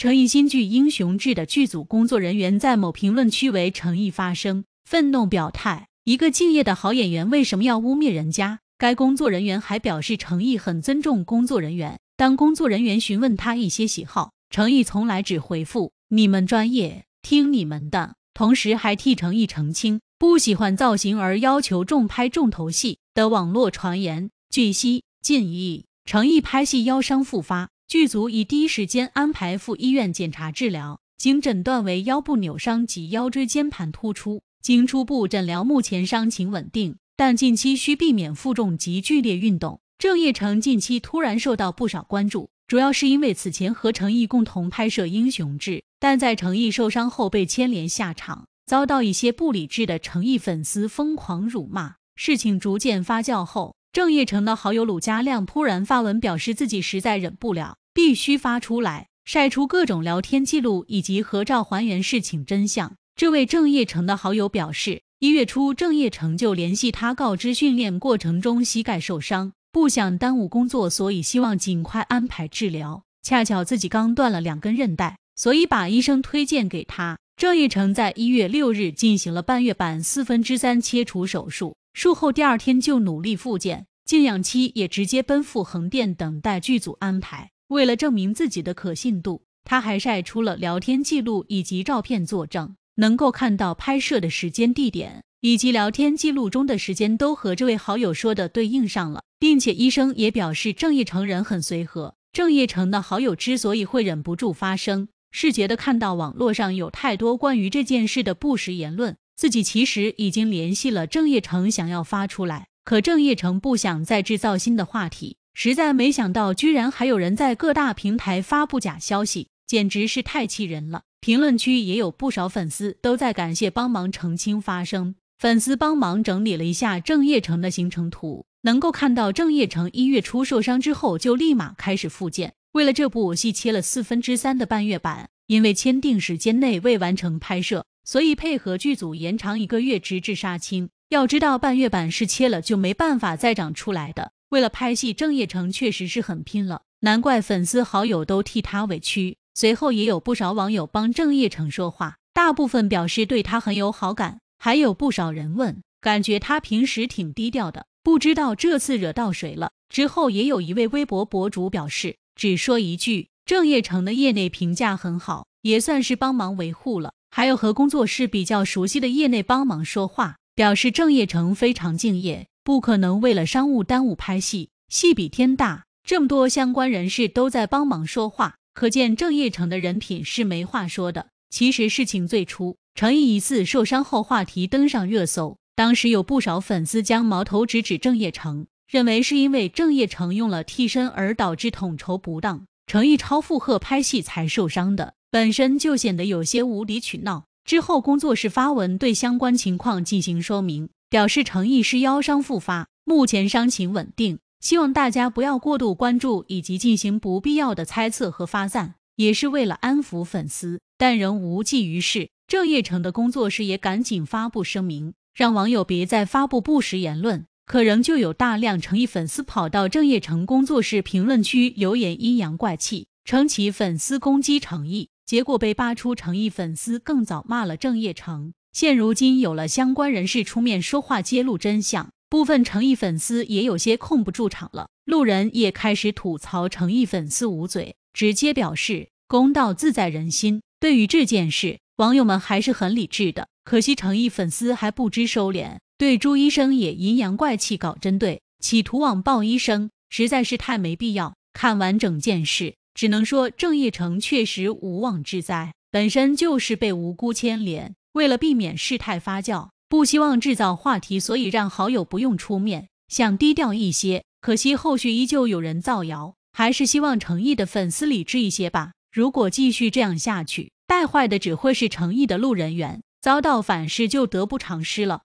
成毅新剧《英雄志》的剧组工作人员在某评论区为成毅发声，愤怒表态：“一个敬业的好演员为什么要污蔑人家？”该工作人员还表示，成毅很尊重工作人员。当工作人员询问他一些喜好，成毅从来只回复：“你们专业，听你们的。”同时，还替成毅澄清不喜欢造型而要求重拍重头戏的网络传言。据悉，近一成毅拍戏腰伤复发。剧组已第一时间安排赴医院检查治疗，经诊断为腰部扭伤及腰椎间盘突出，经初步诊疗，目前伤情稳定，但近期需避免负重及剧烈运动。郑业成近期突然受到不少关注，主要是因为此前和成毅共同拍摄《英雄志》，但在成毅受伤后被牵连下场，遭到一些不理智的成毅粉丝疯狂辱骂。事情逐渐发酵后，郑业成的好友鲁佳亮突然发文表示自己实在忍不了。必须发出来，晒出各种聊天记录以及合照，还原事情真相。这位郑业成的好友表示，一月初郑业成就联系他，告知训练过程中膝盖受伤，不想耽误工作，所以希望尽快安排治疗。恰巧自己刚断了两根韧带，所以把医生推荐给他。郑业成在一月六日进行了半月板四分之三切除手术，术后第二天就努力复健，静养期也直接奔赴横店等待剧组安排。为了证明自己的可信度，他还晒出了聊天记录以及照片作证，能够看到拍摄的时间、地点以及聊天记录中的时间都和这位好友说的对应上了，并且医生也表示郑业成人很随和。郑业成的好友之所以会忍不住发声，是觉得看到网络上有太多关于这件事的不实言论，自己其实已经联系了郑业成想要发出来，可郑业成不想再制造新的话题。实在没想到，居然还有人在各大平台发布假消息，简直是太气人了！评论区也有不少粉丝都在感谢帮忙澄清发声，粉丝帮忙整理了一下郑业成的行程图，能够看到郑业成一月初受伤之后就立马开始复健，为了这部戏切了四分之三的半月板，因为签订时间内未完成拍摄，所以配合剧组延长一个月直至杀青。要知道半月板是切了就没办法再长出来的。为了拍戏，郑业成确实是很拼了，难怪粉丝好友都替他委屈。随后也有不少网友帮郑业成说话，大部分表示对他很有好感，还有不少人问，感觉他平时挺低调的，不知道这次惹到谁了。之后也有一位微博博主表示，只说一句，郑业成的业内评价很好，也算是帮忙维护了。还有和工作室比较熟悉的业内帮忙说话，表示郑业成非常敬业。不可能为了商务耽误拍戏，戏比天大，这么多相关人士都在帮忙说话，可见郑业成的人品是没话说的。其实事情最初，程毅疑似受伤后话题登上热搜，当时有不少粉丝将矛头直指郑业成，认为是因为郑业成用了替身而导致统筹不当，程毅超负荷拍戏才受伤的，本身就显得有些无理取闹。之后工作室发文对相关情况进行说明。表示诚毅是腰伤复发，目前伤情稳定，希望大家不要过度关注以及进行不必要的猜测和发散，也是为了安抚粉丝，但仍无济于事。郑业成的工作室也赶紧发布声明，让网友别再发布不实言论，可仍旧有大量诚毅粉丝跑到郑业成工作室评论区留言阴阳怪气，称其粉丝攻击诚毅，结果被扒出诚毅粉丝更早骂了郑业成。现如今有了相关人士出面说话揭露真相，部分诚毅粉丝也有些控不住场了。路人也开始吐槽诚毅粉丝捂嘴，直接表示公道自在人心。对于这件事，网友们还是很理智的。可惜诚毅粉丝还不知收敛，对朱医生也阴阳怪气搞针对，企图网暴医生，实在是太没必要。看完整件事，只能说郑业成确实无妄之灾，本身就是被无辜牵连。为了避免事态发酵，不希望制造话题，所以让好友不用出面，想低调一些。可惜后续依旧有人造谣，还是希望成毅的粉丝理智一些吧。如果继续这样下去，带坏的只会是成毅的路人缘，遭到反噬就得不偿失了。